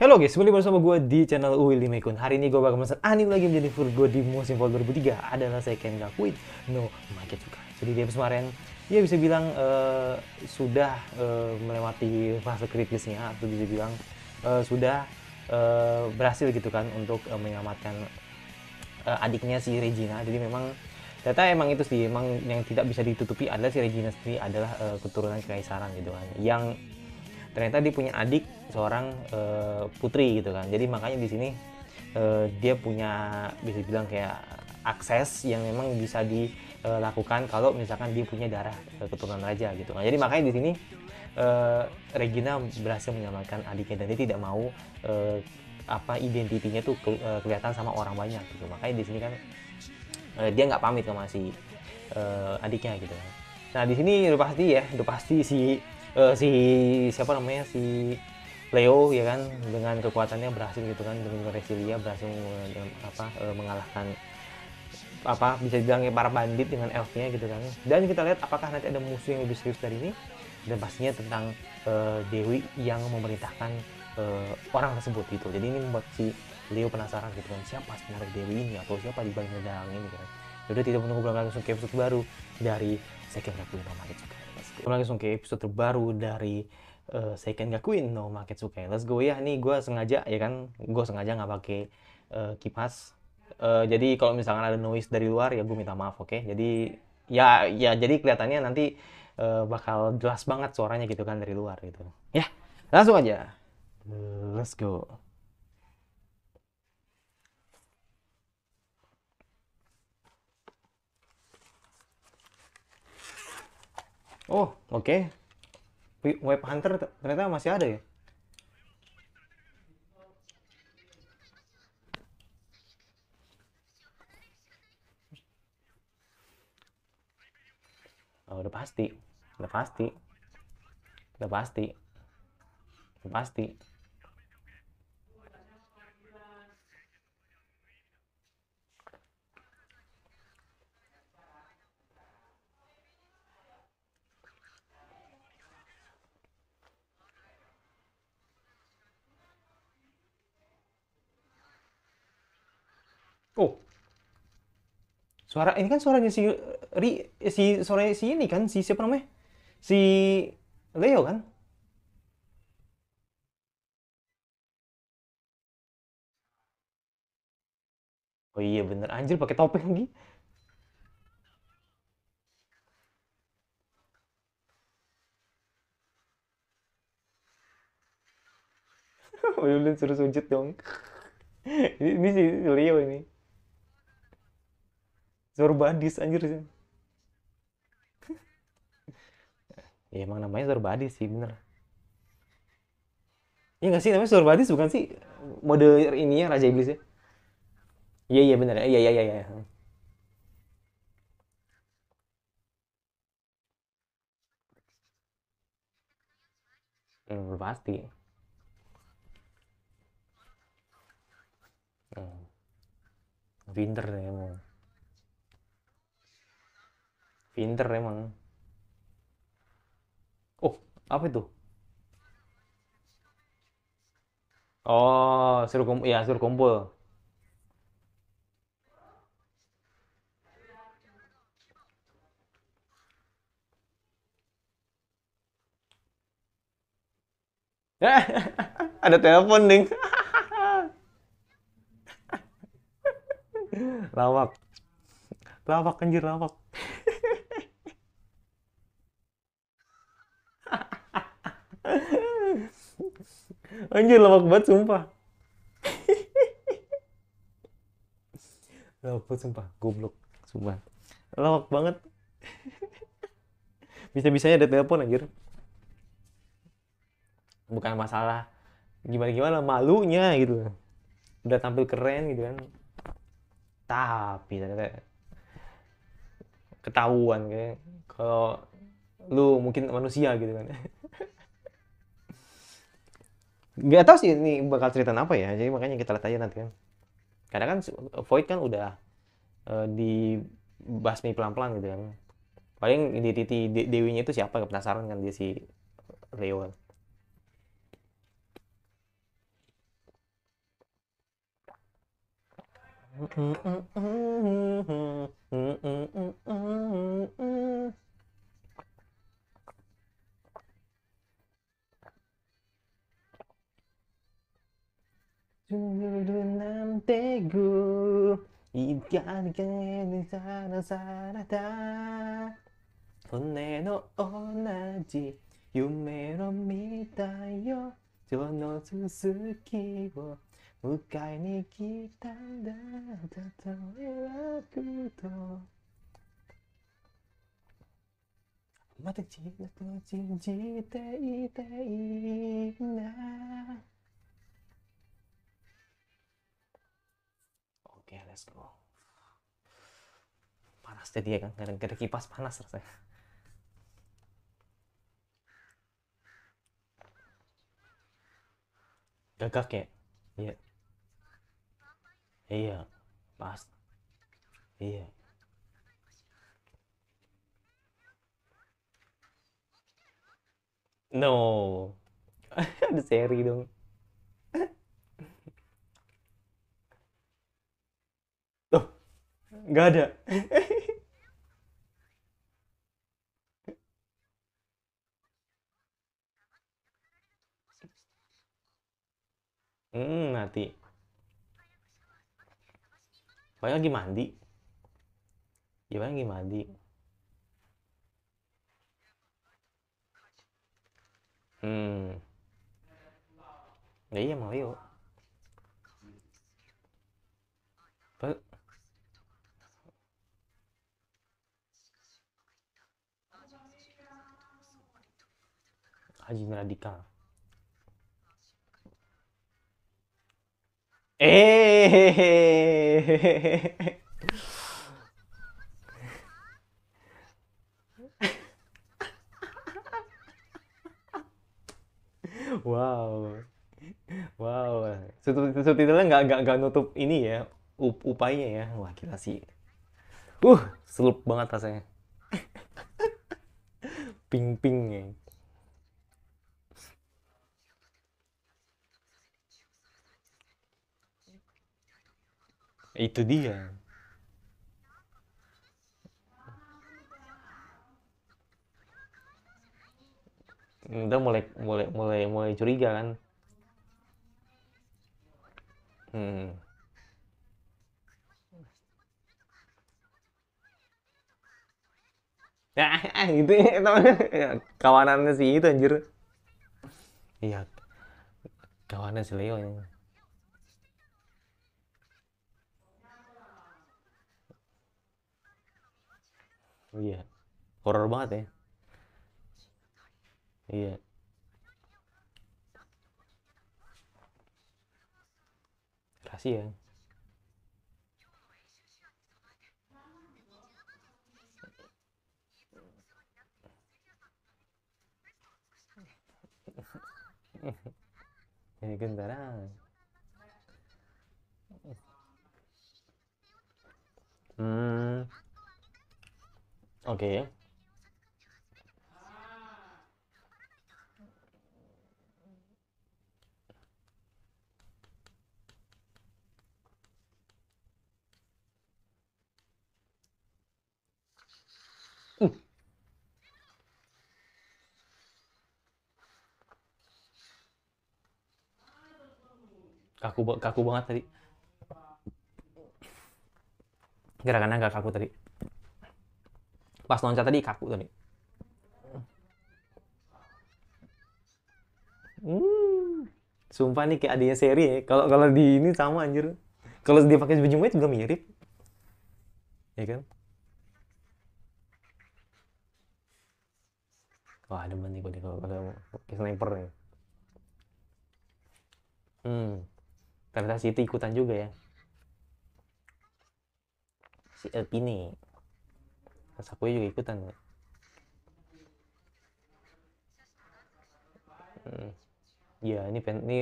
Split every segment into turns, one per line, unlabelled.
Halo guys, kembali bersama gue di channel Willy Mekun Hari ini gue bakal mesen anime lagi menjadi full gue di musim fall 2003 Adalah Ken Gakuin no juga. Jadi dia kemarin, dia bisa bilang uh, sudah uh, melewati fase kritisnya Atau bisa bilang uh, sudah uh, berhasil gitu kan untuk uh, menyelamatkan uh, adiknya si Regina Jadi memang data emang itu sih emang yang tidak bisa ditutupi adalah si Regina sendiri adalah uh, keturunan kekaisaran gitu kan yang ternyata dia punya adik seorang uh, putri gitu kan jadi makanya di sini uh, dia punya bisa bilang kayak akses yang memang bisa dilakukan eh, kalau misalkan dia punya darah keturunan raja gitu kan jadi makanya di sini uh, Regina berhasil menyelamatkan adiknya dan dia tidak mau uh, apa identitinya tuh ke, uh, kelihatan sama orang banyak gitu makanya di sini kan uh, dia nggak pamit sama si uh, adiknya gitu kan. nah di sini udah pasti ya udah pasti si uh, si siapa namanya si Leo ya kan dengan kekuatannya berhasil gitu kan dengan Resilia berhasil dengan apa uh, mengalahkan apa bisa dibilang para bandit dengan elfnya gitu kan dan kita lihat apakah nanti ada musuh yang lebih serius dari ini dan pastinya tentang uh, Dewi yang memerintahkan uh, orang tersebut gitu jadi ini membuat si Leo penasaran gitu kan siapa sebenarnya Dewi ini atau siapa di balik dalang ini gitu kan jadi ya tidak menunggu berlangsung langsung episode baru dari Second Requiem Mama Itsuki kembali lagi ke episode terbaru dari uh, Seiken Gakuin no Market suka ya. Let's go ya. Nih gue sengaja ya kan, gue sengaja nggak pakai uh, kipas. Uh, jadi kalau misalkan ada noise dari luar ya gue minta maaf, oke? Okay? Jadi ya ya jadi kelihatannya nanti uh, bakal jelas banget suaranya gitu kan dari luar gitu. Ya, langsung aja. Let's go. Oh, oke. Okay. Web Hunter ternyata masih ada ya? Oh, udah pasti. Udah pasti. Udah pasti. Udah pasti. suara ini kan suaranya si ri eh, si suaranya si ini kan si siapa namanya si Leo kan Oh iya bener anjir pakai topeng lagi. Oh, Ulun suruh sujud dong. ini si Leo ini. Zorbadis anjir sih. ya emang namanya Zorbadis sih bener Iya nggak sih namanya Zorbadis bukan sih mode ini ya Raja Iblis ya? Iya iya bener. ya iya iya iya. Ya. Hmm, pasti. Hmm. Winter ya emang. Pinter emang. Oh, apa itu? Oh, suruh kumpul. Ya, suruh kumpul. Ada telepon, nih. lawak. Lawak, anjir, lawak. Anjir lemak banget sumpah. lemak banget sumpah, goblok sumpah. Lemak banget. Bisa-bisanya ada telepon anjir. Bukan masalah gimana-gimana malunya gitu. Udah tampil keren gitu kan. Tapi ternyata ketahuan kayak kalau lu mungkin manusia gitu kan nggak tahu sih ini bakal cerita apa ya jadi makanya kita lihat aja nanti kan karena kan void kan udah uh, eh, di basmi pelan-pelan gitu kan paling di titi dewinya itu siapa gak penasaran kan dia si Leo kan. mm mm サラダ船の同じ夢を見たよその続きを迎えに来たんだたとえ楽とまた自分を信じていていいな OK, let's go. panas jadi ya kan gak ada, kipas panas rasanya gagak ya iya iya pas iya no ada seri dong nggak ada hmm mati banyak lagi mandi ya banyak lagi mandi hmm
ya iya mau yuk
Haji Meradika. eh wow wow subtitlenya nggak nggak nggak nutup ini ya up, upayanya ya wah kita sih uh selup banget rasanya ping ping ya. itu dia udah mulai mulai mulai mulai curiga kan hmm ya itu ya, ya, kawanannya sih itu anjir. Iya. Kawannya si Leo. Ya. Iya. Horor banget ya. Iya. Rahasia. Ini gendaran. Oke. Okay. Uh. Kaku kaku banget tadi. Gerakannya agak kaku tadi pas loncat tadi kaku tadi. Hmm. Sumpah nih kayak adanya seri ya. Kalau kalau di ini sama anjir. Kalau dia pakai baju white juga mirip. Ya kan? Wah, ada nih gue kalau kalau sniper nih. Hmm. Ternyata itu ikutan juga ya. Si Elpine pas aku juga ikutan ya. Hmm. Ya ini pen ini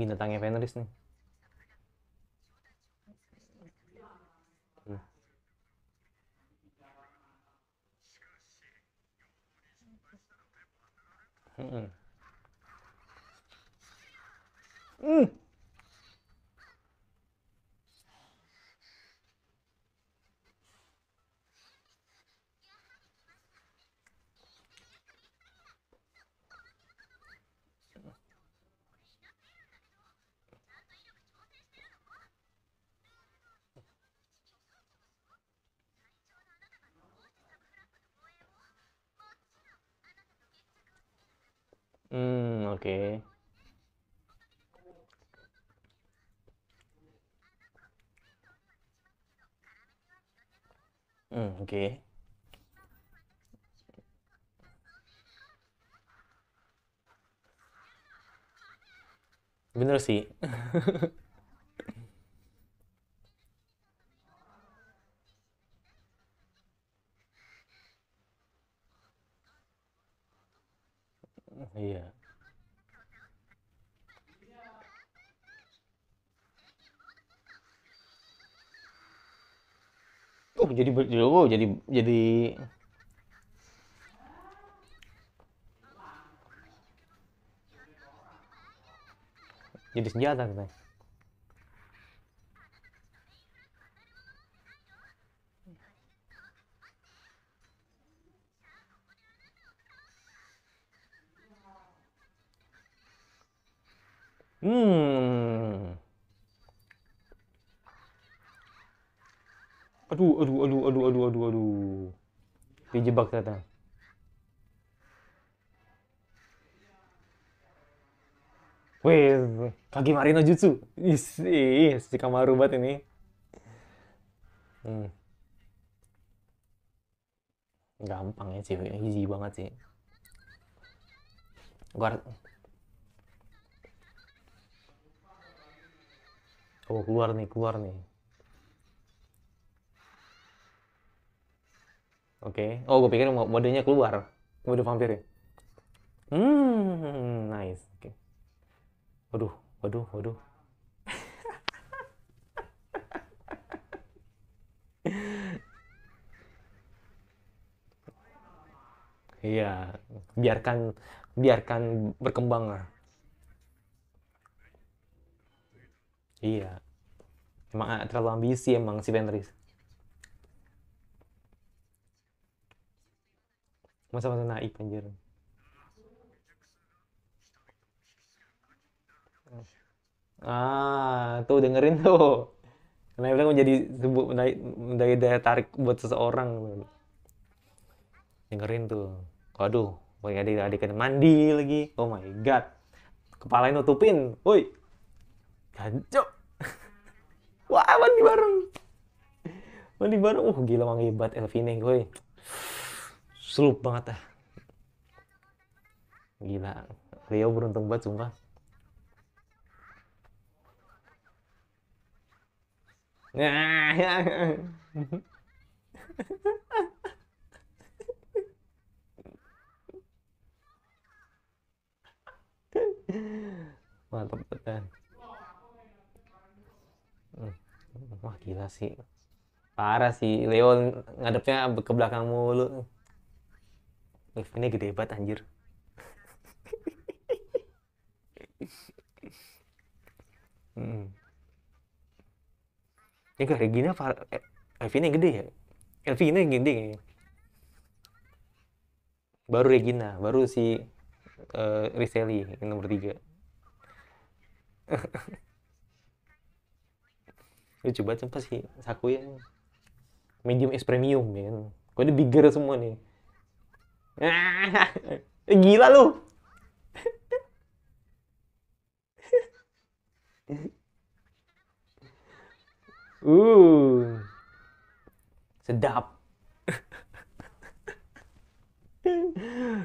binatangnya Fenris nih. Hmm. Hmm. Hmm. Oke. Okay. Hmm, oke. Okay. Bener sih. Iya. yeah. Oh, jadi oh, jadi jadi jadi senjata kita. Hmm. Aduh, aduh, aduh, aduh, aduh, aduh, aduh. Dijebak ternyata. Wih, kaki Marino Jutsu. Isi, si Kamaru banget ini. Hmm. Gampang ya sih, easy banget sih. Gua Oh, keluar nih, keluar nih. Oke. Okay. Oh, gue pikir modenya keluar. Mode vampir ya. Hmm, nice. Oke. Okay. Waduh, waduh, waduh. Iya, biarkan biarkan berkembang lah. Iya. Emang ah, terlalu ambisi emang si Fenris. masa-masa naik anjir ah tuh dengerin tuh karena bilang menjadi sebuah menjadi daya tarik buat seseorang dengerin tuh waduh, pokoknya adik-adik kan mandi lagi oh my god kepala ini nutupin woi ganjo wah mandi bareng mandi bareng uh gila mang hebat Elvin gue Slup banget ah. Gila. Rio beruntung banget sumpah. Mantap betul. Hmm. Wah gila sih. Parah sih, Leon ngadepnya ke belakang mulu ini gede banget anjir hmm. ini apa? Regina eh, ini gede ya ini gede kayaknya
baru Regina baru si
uh, Riseli yang nomor tiga Lu coba sumpah sih ya. medium S premium ya kan kok ini bigger semua nih Eh, gila lu. Uh. Sedap.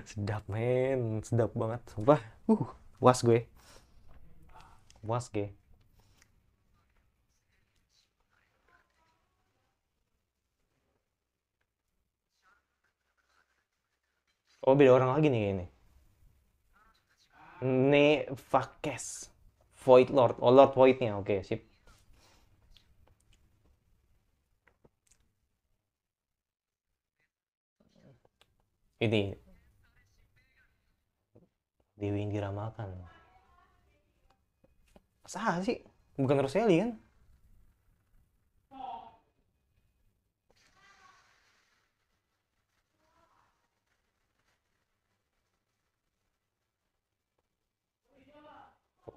sedap men, sedap banget sumpah. Uh, puas gue. Puas gue. Oh beda orang lagi nih ini. Nevakes. Void Lord. Oh Lord Voidnya. Oke okay, sip. Ini. Dewi yang diramalkan. Sah sih? Bukan Roseli kan?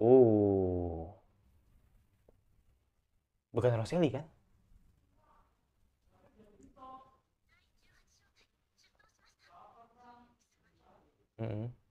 Oh. Bukan Roseli kan? Mm -hmm.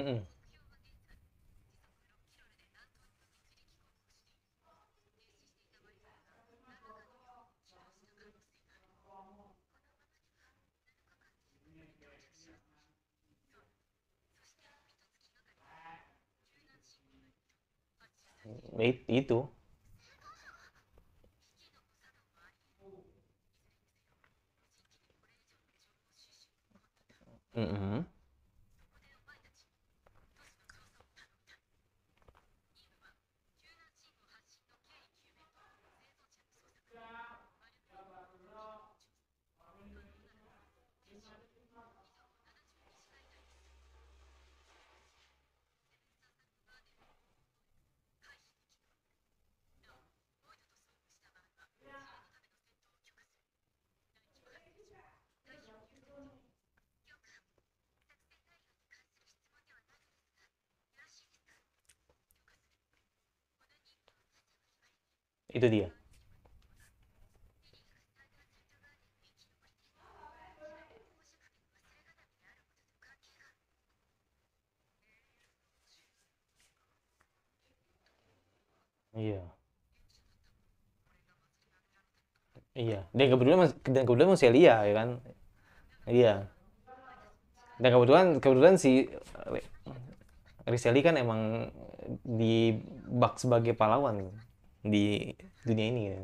Mhm. It, itu itu dia Iya. Iya. Dan kebetulan dan kebetulan masih Elia ya kan. Iya. Dan kebetulan kebetulan si eh, Riseli kan emang di bak sebagai pahlawan di dunia ini ya.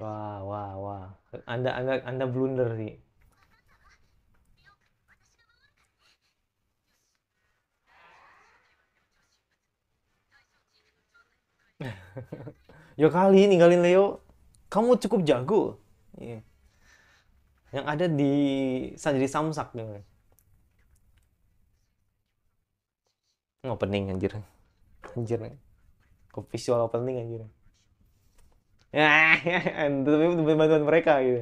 Wah, wah, wah. Anda, anda, anda blunder sih. Yo ya kali ninggalin Leo, kamu cukup jago. Yeah yang ada di Sanjiri samsak gitu. Opening anjir. Anjir. Visual opening anjir. Ya, tapi bantuan mereka gitu.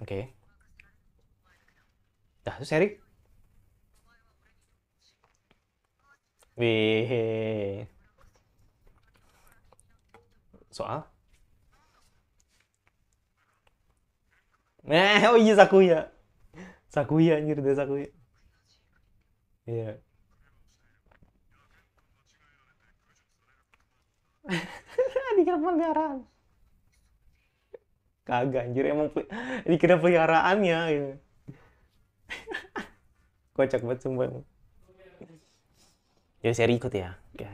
Oke. Okay. Dah, itu seri Wih. Soal? Eh, oh iya Sakuya. Sakuya anjir deh Sakuya. Iya. Dikira peliharaan. Kagak anjir emang dikira peliharaannya gitu. Kocak banget sumpah. Jadi saya ikut ya. Oke.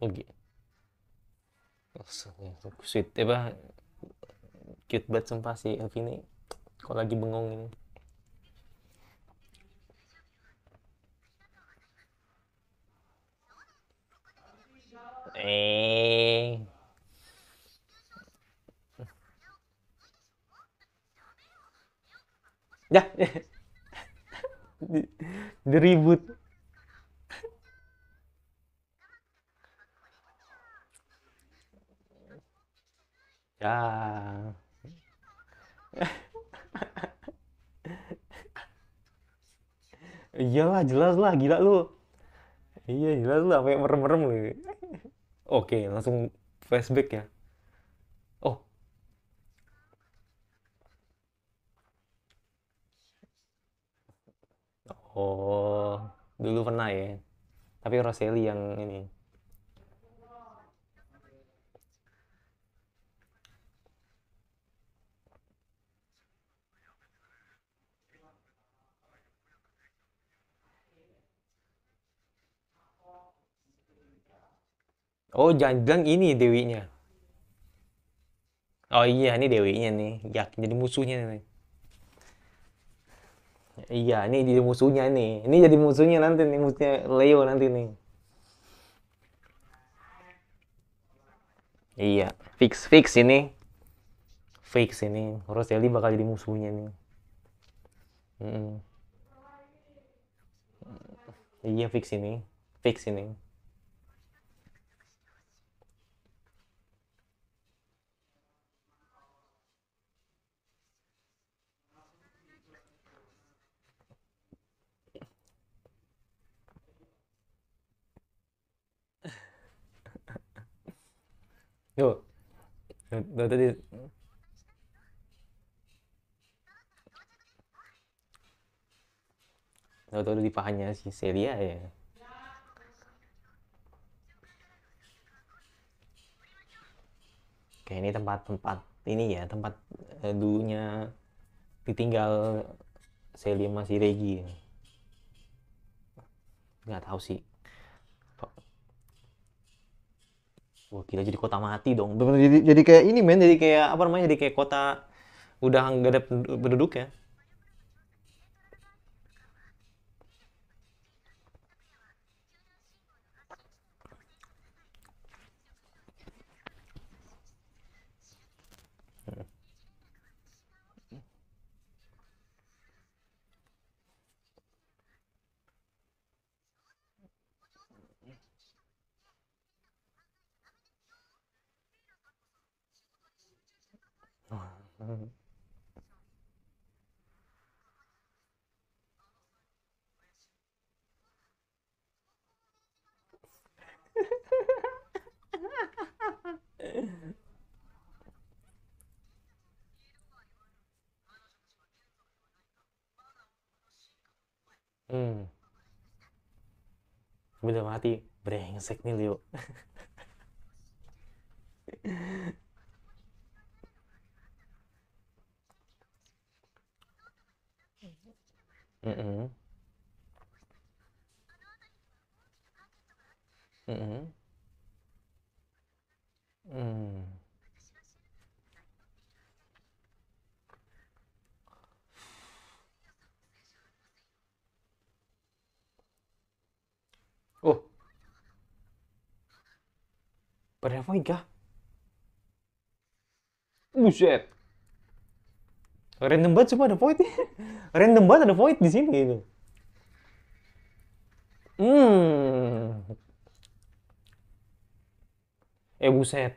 Oke. Oh, Sweet, Eh, bah. Cute banget sumpah si Elvi ini. Kok lagi bengong ini. Eh. Ya. di, ribut ya iyalah jelas lah gila lu iya jelas lah kayak merem-merem lu oke langsung flashback ya Oh, dulu pernah ya. Tapi Roseli yang ini. Oh, jangan bilang ini dewinya. Oh iya, ini dewinya nih. Ya, jadi musuhnya nih. Iya, ini jadi musuhnya nih. Ini jadi musuhnya nanti nih, musuhnya Leo nanti nih. Iya, fix fix ini. Fix ini, Roseli bakal jadi musuhnya nih. Mm -mm. Iya, fix ini. Fix ini. Yo, Nah, tadi Tahu-tahu di pahanya si Celia ya. Oke, ini tempat-tempat ini ya tempat eh, dulunya ditinggal Celia masih Regi. Ya. tahu sih. Wah gila jadi kota mati dong. Jadi, jadi kayak ini men, jadi kayak apa namanya, jadi kayak kota udah nggak ada penduduk ya. Hmm. Udah mati, brengsek nih Leo. Mhm. Mhm. Hum. Oh, bravo, hein, cá. Bujet. Random banget cuma ada void. Random banget ada void di sini gitu. Hmm. Eh buset.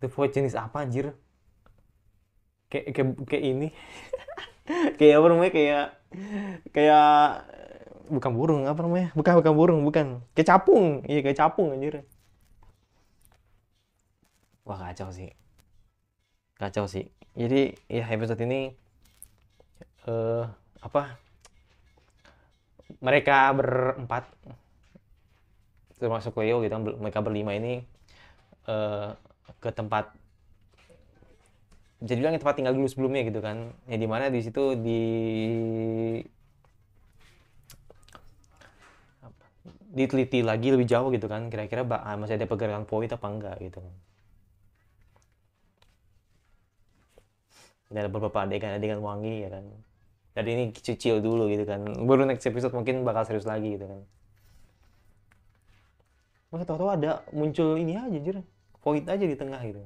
The void jenis apa anjir? Kayak kayak kayak ini. kayak apa namanya kayak kayak bukan burung apa namanya? Bukan bukan burung, bukan. Kayak capung. Iya kayak capung anjir. Wah kacau sih. Kacau sih jadi ya episode ini uh, apa mereka berempat termasuk Leo gitu mereka berlima ini uh, ke tempat jadi bilang tempat tinggal dulu sebelumnya gitu kan ya di mana di situ di diteliti lagi lebih jauh gitu kan kira-kira masih ada pergerakan poin apa enggak gitu kan. ini ada beberapa adegan-adegan wangi ya kan jadi ini kecil dulu gitu kan baru next episode mungkin bakal serius lagi gitu kan maka tahu-tahu ada muncul ini aja jujur void aja di tengah gitu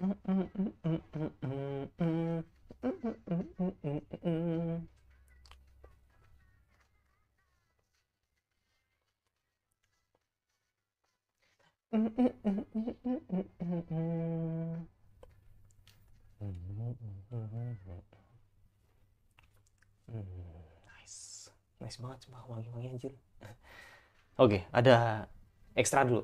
mm mm mm mm mm mm mm mm mm mm Nice. Nice banget cuma wangi-wangi anjir. Oke, okay, ada ekstra dulu.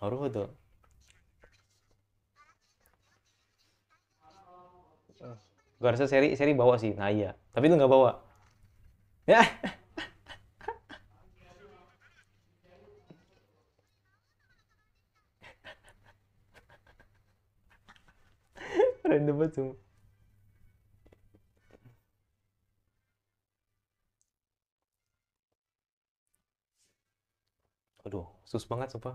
Naruhodo. gue rasa seri seri bawa sih nah iya tapi lu nggak bawa ya random banget semua aduh sus banget sumpah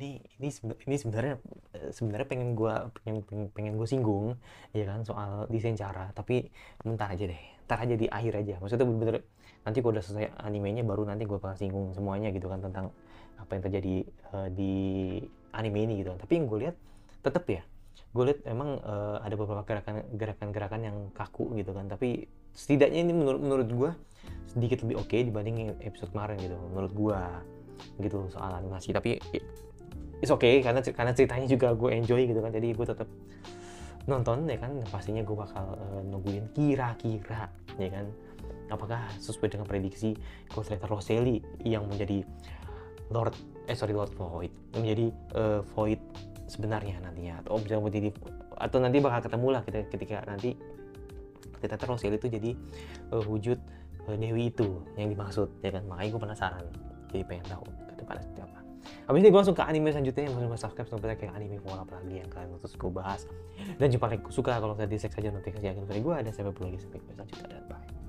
ini ini ini sebenarnya eh, sebenarnya pengen gue pengen pengen, pengen gue singgung ya kan soal desain cara tapi bentar aja deh ntar aja di akhir aja maksudnya bener-bener nanti gue udah selesai animenya baru nanti gue bakal singgung semuanya gitu kan tentang apa yang terjadi uh, di anime ini gitu kan tapi yang gue lihat tetap ya gue lihat emang uh, ada beberapa gerakan gerakan gerakan yang kaku gitu kan tapi setidaknya ini menurut menurut gue sedikit lebih oke okay dibanding episode kemarin gitu menurut gue gitu soal animasi tapi it's okay karena karena ceritanya juga gue enjoy gitu kan jadi gue tetap nonton ya kan pastinya gue bakal uh, nungguin kira-kira ya kan apakah sesuai dengan prediksi Ghostwriter Roseli yang menjadi Lord eh sorry Lord Void menjadi uh, Void sebenarnya nantinya atau bisa menjadi atau nanti bakal ketemu lah kita ketika nanti ternyata Roseli itu jadi uh, wujud uh, Dewi itu yang dimaksud ya kan makanya gue penasaran jadi pengen tahu ke depannya seperti apa Habis ini gue langsung ke anime selanjutnya yang mau subscribe sampai kayak anime mau apa lagi yang kalian terus gue bahas. Dan jumpa lagi suka kalau tadi sek saja nanti kasih akan gue ada sampai lagi sampai jumpa dan bye.